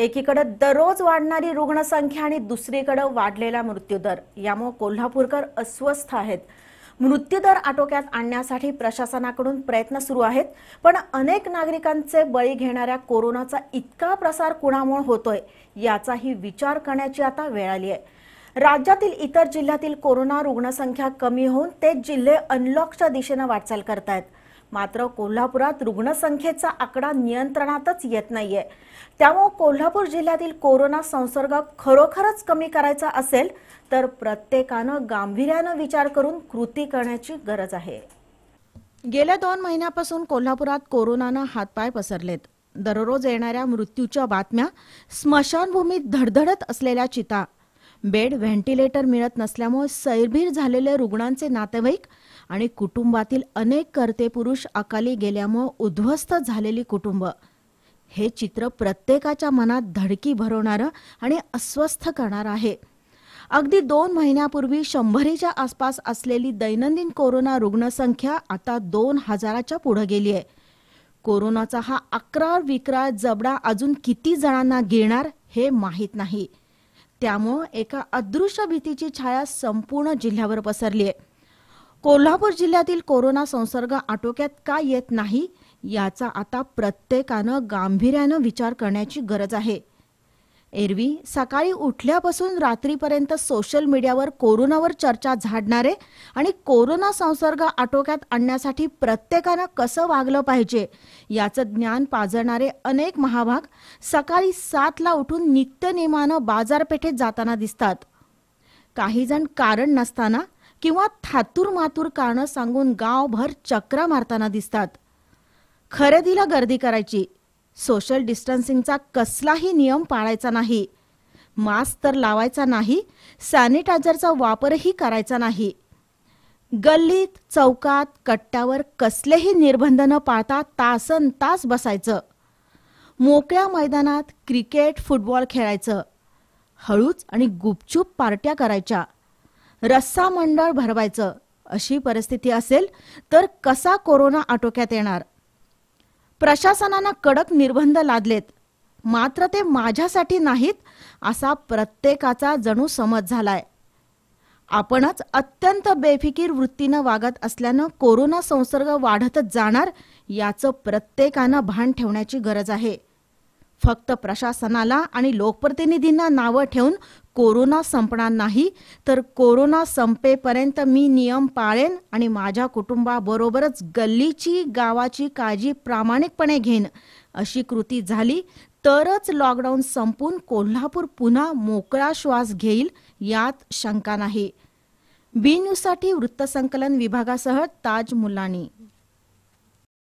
एकीकडे दररोज वाढणारी रुग्णसंख्या आणि दुसरीकडे वाढलेला मृत्यूदर यामुळे कोल्हापूरकर अस्वस्थ आहेत मृत्यूदर आटोक्यात आणण्यासाठी प्रशासनाकडून प्रयत्न सुरू आहेत पण अनेक नागरिकांचे बळी घेणाऱ्या कोरोनाचा इतका प्रसार कुणामुळे होतोय याचाही विचार करण्याची आता वेळ आली आहे राज्यातील इतर जिल्ह्यातील कोरोना रुग्णसंख्या कमी होऊन ते जिल्हे अनलॉकच्या दिशेनं वाटचाल करतायत मात्र कोल्हापुरात रुग्णसंख्येचा आकडा नियंत्रणातच येत नाहीये त्यामुळे कोल्हापूर जिल्ह्यातील कोरोना संसर्ग खरोखरच कमी करायचा असेल तर प्रत्येकानं गांभीर्यानं विचार करून कृती करण्याची गरज आहे गेल्या दोन महिन्यापासून कोल्हापुरात कोरोनानं हातपाय पसरलेत दररोज येणाऱ्या मृत्यूच्या बातम्या स्मशानभूमीत धडधडत असलेल्या चिता बेड व्हेंटिलेटर मिळत नसल्यामुळे सैरभीर झालेले रुग्णांचे नातेवाईक आणि कुटुंबातील अनेक कर्ते पुरुष अकाली गेल्यामुळं उद्ध्वस्त झालेली कुटुंब हे चित्र प्रत्येकाच्या मनात धडकी भरवणारं आणि अस्वस्थ करणार आहे अगदी दोन महिन्यापूर्वी शंभरीच्या आसपास असलेली दैनंदिन कोरोना रुग्णसंख्या आता दोन हजाराच्या पुढे गेली आहे कोरोनाचा हा अकरा विक्राळ जबडा अजून किती जणांना घेणार हे माहीत नाही त्यामुळं एका अदृश्य भीतीची छाया संपूर्ण जिल्ह्यावर पसरली आहे कोल्हापूर जिल्ह्यातील कोरोना संसर्ग आटोक्यात का येत नाही याचा आता प्रत्येकानं गांभीर्यानं विचार करण्याची गरज आहे एरवी सकाळी उठल्यापासून रात्रीपर्यंत सोशल मीडियावर कोरोनावर चर्चा झाडणारे आणि कोरोना संसर्ग आटोक्यात आणण्यासाठी प्रत्येकानं कसं वागलं पाहिजे याचं ज्ञान पाजळणारे अनेक महाभाग सकाळी सातला उठून नित्यनेमानं बाजारपेठेत जाताना दिसतात काहीजण कारण नसताना किंवा थातूर मातूर कारण सांगून गावभर चक्रा मारताना दिसतात खरेदीला गर्दी करायची सोशल डिस्टन्सिंगचा कसलाही नियम पाळायचा नाही मास्क तर लावायचा नाही सॅनिटायझरचा वापरही करायचा नाही गल्लीत चौकात कट्ट्यावर कसलेही निर्बंध न पाळता तासन तास बसायचं मोकळ्या मैदानात क्रिकेट फुटबॉल खेळायचं हळूच आणि गुपचूप पार्ट्या करायच्या रस्सा मंडळ भरवायचं अशी परिस्थिती असेल तर कसा कोरोना आटोक्यात येणार प्रशासनानं कडक निर्बंध लादलेत मात्र ते माझ्यासाठी नाहीत असा प्रत्येकाचा जणू समज झालाय आपणच अत्यंत बेफिकीर वृत्तीनं वागत असल्यानं कोरोना संसर्ग वाढतच जाणार याचं प्रत्येकानं भान ठेवण्याची गरज आहे फक्त प्रशासनाला आणि लोकप्रतिनिधींना नावं ठेवून कोरोना संपणार नाही तर कोरोना संपेपर्यंत मी नियम पाळेन आणि माझ्या कुटुंबाबरोबरच गल्लीची गावाची काळजी प्रामाणिकपणे घेन अशी कृती झाली तरच लॉकडाऊन संपून कोल्हापूर पुन्हा मोकळा श्वास घेईल यात शंका नाही बी न्यूजसाठी वृत्तसंकलन विभागासह ताज मुलानी